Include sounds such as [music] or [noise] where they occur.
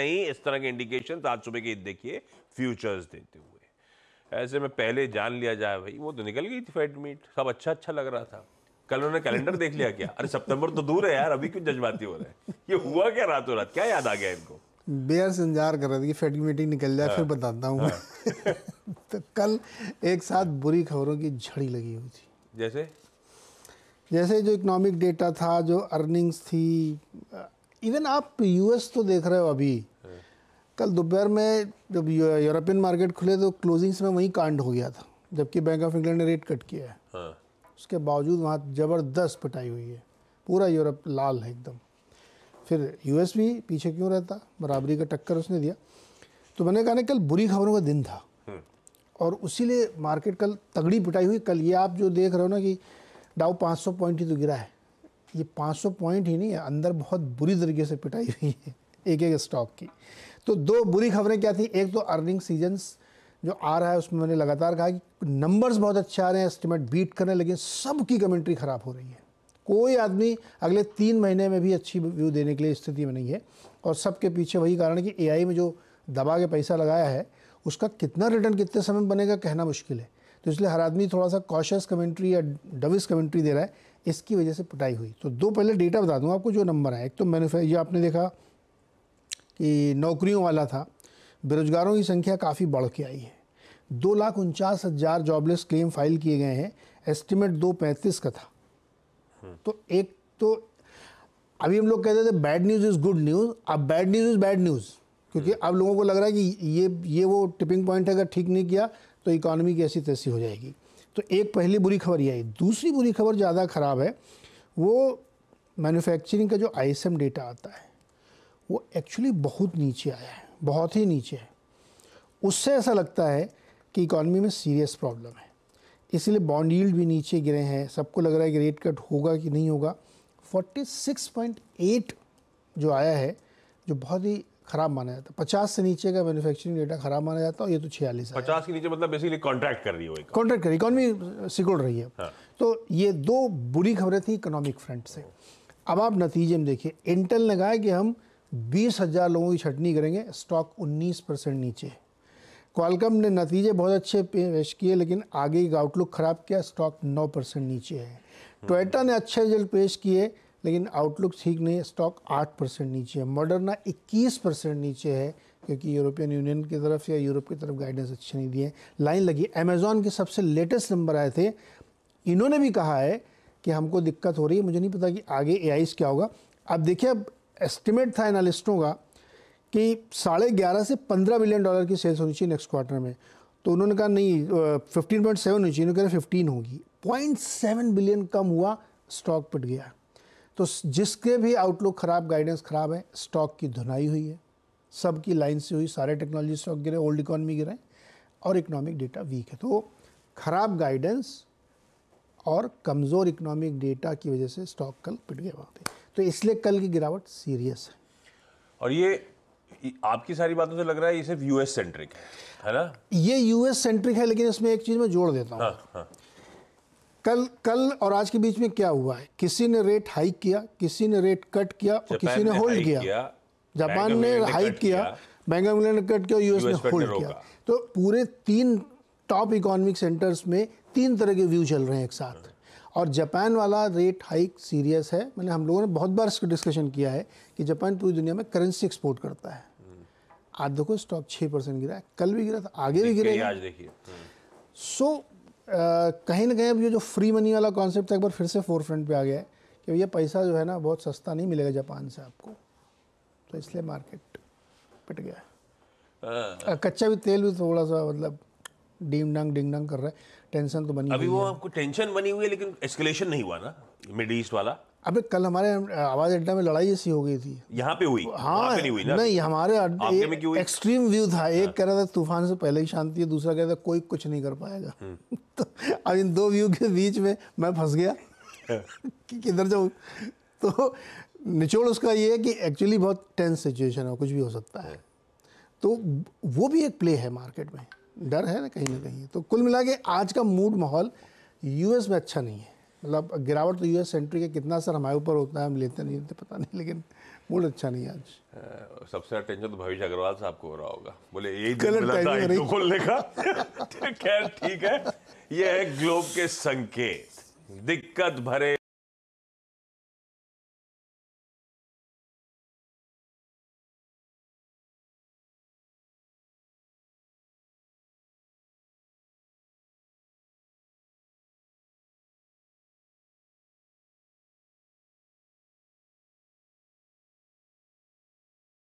नहीं इस तरह के इंडिकेशन आज सुबह के देखिए फ्यूचर्स देते हुए ऐसे में पहले जान लिया जाए भाई वो तो निकल गई थी फेड मीट सब अच्छा अच्छा लग रहा था कल उन्होंने कैलेंडर देख लिया क्या अरे सितंबर तो दूर है यार अभी क्यों जज्बाती हो रहा है ये हुआ क्या रातों रात क्या याद आ गया इनको बेयर इंतजार कर रहे थे कि फेड मीटिंग निकल जाए हाँ, फिर बताता हूँ हाँ। [laughs] तो कल एक साथ बुरी खबरों की झड़ी लगी हुई थी जैसे जैसे जो इकोनॉमिक डेटा था जो अर्निंग्स थी इवन आप यूएस तो देख रहे हो अभी कल दोपहर में जब यूरोपियन मार्केट खुले तो क्लोजिंग्स में वहीं कांड हो गया था जबकि बैंक ऑफ इंग्लैंड ने रेट कट किया है हाँ। उसके बावजूद वहाँ ज़बरदस्त पिटाई हुई है पूरा यूरोप लाल है एकदम फिर यूएस भी पीछे क्यों रहता बराबरी का टक्कर उसने दिया तो मैंने कहा ना कल बुरी खबरों का दिन था हम्म। और उसी मार्केट कल तगड़ी पिटाई हुई कल ये आप जो देख रहे हो ना कि डाउ 500 पॉइंट ही तो गिरा है ये 500 पॉइंट ही नहीं है अंदर बहुत बुरी तरीके से पिटाई हुई है एक एक स्टॉक की तो दो बुरी खबरें क्या थी एक तो अर्निंग सीजन्स जो आ रहा है उसमें मैंने लगातार कहा कि नंबर्स बहुत अच्छे आ रहे हैं एस्टिमेट बीट कर रहे हैं लेकिन सबकी कमेंट्री ख़राब हो रही है कोई आदमी अगले तीन महीने में भी अच्छी व्यू देने के लिए स्थिति में नहीं है और सबके पीछे वही कारण है कि एआई में जो दबा के पैसा लगाया है उसका कितना रिटर्न कितने समय में बनेगा कहना मुश्किल है तो इसलिए हर आदमी थोड़ा सा कॉशियस कमेंट्री या डविस कमेंट्री दे रहा है इसकी वजह से पिटाई हुई तो दो पहले डेटा बता दूँ आपको जो नंबर है एक तो मैनुफैक् ये आपने देखा कि नौकरियों वाला था बेरोजगारों की संख्या काफ़ी बढ़ के आई है दो लाख उनचास हज़ार जॉबलेस क्लेम फाइल किए गए हैं एस्टिमेट दो पैंतीस का था हम्म। तो एक तो अभी हम लोग कहते थे bad news is good news अब bad news is bad news क्योंकि हम्म। अब लोगों को लग रहा है कि ये ये वो टिपिंग पॉइंट है अगर ठीक नहीं किया तो इकानमी की ऐसी तैसी हो जाएगी तो एक पहली बुरी खबर यह आई दूसरी बुरी खबर ज़्यादा ख़राब है वो मैन्युफैक्चरिंग का जो आई डेटा आता है वो एक्चुअली बहुत नीचे आया है बहुत ही नीचे है उससे ऐसा लगता है कि इकॉनमी में सीरियस प्रॉब्लम है इसलिए बॉन्ड यील्ड भी नीचे गिरे हैं सबको लग रहा है कि रेट कट होगा कि नहीं होगा 46.8 जो आया है जो बहुत ही खराब माना जाता है पचास से नीचे का मैन्युफैक्चरिंग डेटा खराब माना जाता है और ये तो छियालीस पचास के नीचे मतलब बेसिकली कॉन्ट्रैक्ट कर रही है कॉन्ट्रैक्ट कर रही इकोनॉमी सिकुड़ रही है हाँ। तो ये दो बुरी खबरें थी इकोनॉमिक फ्रंट से अब आप नतीजे में देखिए इंटेल ने कहा कि हम बीस हज़ार लोगों की छटनी करेंगे स्टॉक उन्नीस परसेंट नीचे है क्वालकम ने नतीजे बहुत अच्छे पेश किए लेकिन आगे का आउटलुक ख़राब किया स्टॉक नौ परसेंट नीचे है टोयटा हम्म। ने अच्छे रिजल्ट पेश किए लेकिन आउटलुक ठीक नहीं है स्टॉक आठ परसेंट नीचे है मॉडर्ना इक्कीस परसेंट नीचे है क्योंकि यूरोपियन यूनियन की तरफ या यूरोप की तरफ गाइडेंस अच्छे नहीं दिए लाइन लगी अमेजोन के सबसे लेटेस्ट नंबर आए थे इन्होंने भी कहा है कि हमको दिक्कत हो रही है मुझे नहीं पता कि आगे ए क्या होगा अब देखिए अब एस्टिमेट था एनालिस्टों का कि साढ़े ग्यारह से पंद्रह बिलियन डॉलर की सेल्स होनी चाहिए नेक्स्ट क्वार्टर में तो उन्होंने कहा नहीं फिफ्टीन पॉइंट सेवन होनी चाहिए उन्होंने कहा फिफ्टीन होगी पॉइंट सेवन बिलियन कम हुआ स्टॉक पिट गया तो जिसके भी आउटलुक ख़राब गाइडेंस ख़राब है स्टॉक की धुनाई हुई है सबकी लाइन से हुई सारे टेक्नोलॉजी स्टॉक गिरे ओल्ड इकोनॉमी गिरे और इकोनॉमिक डेटा वीक है तो ख़राब गाइडेंस और कमज़ोर इकोनॉमिक डेटा की वजह से स्टॉक कल पिट गया वहाँ पे तो इसलिए कल की गिरावट सीरियस है और ये आपकी सारी बातों से लग रहा है ये सिर्फ यूएस सेंट्रिक है है ना ये यूएस सेंट्रिक है लेकिन इसमें एक चीज़ मैं जोड़ देता हूँ हाँ, हाँ. कल कल और आज के बीच में क्या हुआ है किसी ने रेट हाइक किया किसी ने रेट कट किया और किसी ने होल्ड किया जापान ने हाइक किया बैंक ऑफ इंग्लैंड ने कट किया यूएस ने होल्ड किया तो पूरे तीन टॉप इकोनॉमिक सेंटर्स में तीन तरह के व्यू चल रहे हैं एक साथ और जापान वाला रेट हाइक सीरियस है मैंने हम लोगों ने बहुत बार इसका डिस्कशन किया है कि जापान पूरी दुनिया में करेंसी एक्सपोर्ट करता है आज देखो स्टॉक छः परसेंट गिरा है कल भी गिरा था आगे भी गिरा आज देखिए सो हम्म। so, कहीं ना कहीं अब ये जो फ्री मनी वाला कॉन्सेप्ट एक बार फिर से फोर फ्रंट पर आ गया है कि भैया पैसा जो है ना बहुत सस्ता नहीं मिलेगा जापान से आपको तो इसलिए मार्केट पिट गया है हाँ। कच्चा भी तेल भी थोड़ा सा मतलब डीम डंग डिंग डंग कर रहा है टेंशन तो बनी अभी वो आपको टेंशन बनी हुई है लेकिन एस्केलेशन नहीं हुआ ना मिड ईस्ट वाला अबे कल हमारे आवाज अड्डा में लड़ाई ऐसी हो गई थी यहाँ पे हुई हाँ पे नहीं हुई ना नहीं हमारे अड्डे एक्सट्रीम व्यू था एक हाँ। कह रहा था तूफान से पहले ही शांति है दूसरा कह रहा था कोई कुछ नहीं कर पाएगा हम्म। [laughs] तो अब इन दो व्यू के बीच में मैं फंस गया हाँ। [laughs] कि किधर जाऊँ तो निचोड़ उसका ये है कि एक्चुअली बहुत टेंस सिचुएशन है कुछ भी हो सकता है हाँ। तो वो भी एक प्ले है मार्केट में डर है ना कहीं ना कहीं तो कुल मिला के आज का मूड माहौल यूएस में अच्छा नहीं है मतलब गिरावट तो यूएस सेंट्री का कितना असर हमारे ऊपर होता है हम लेते नहीं लेते तो पता नहीं लेकिन मूड अच्छा नहीं आज सबसे टेंशन तो भविष्य अग्रवाल साहब को हो रहा होगा बोले यही खोलने का [laughs] खैर ठीक है यह है ग्लोब के संकेत दिक्कत भरे